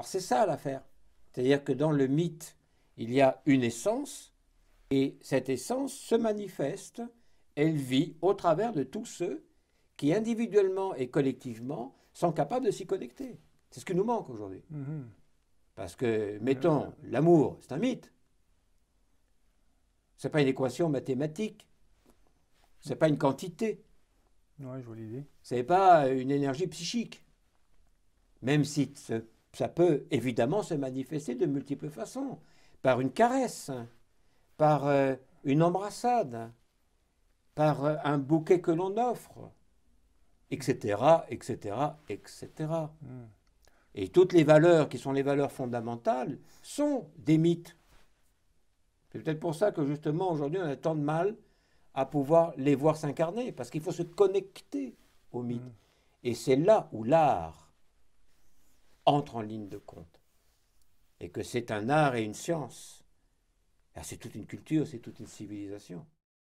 Alors c'est ça l'affaire. C'est-à-dire que dans le mythe, il y a une essence, et cette essence se manifeste, elle vit au travers de tous ceux qui individuellement et collectivement sont capables de s'y connecter. C'est ce qui nous manque aujourd'hui. Mm-hmm. Parce que, mettons, l'amour, c'est un mythe. Ce n'est pas une équation mathématique. Ce n'est pas une quantité. c'est je Ce n'est pas une énergie psychique. Même si ce ça peut évidemment se manifester de multiples façons, par une caresse, par euh, une embrassade, par euh, un bouquet que l'on offre, etc., etc., etc. Et toutes les valeurs qui sont les valeurs fondamentales sont des mythes. C'est peut-être pour ça que justement aujourd'hui on a tant de mal à pouvoir les voir s'incarner, parce qu'il faut se connecter aux mythes. Hmm. Et c'est là où l'art entre en ligne de compte. Et que c'est un art et une science. c'est toute une culture, c'est toute une civilisation.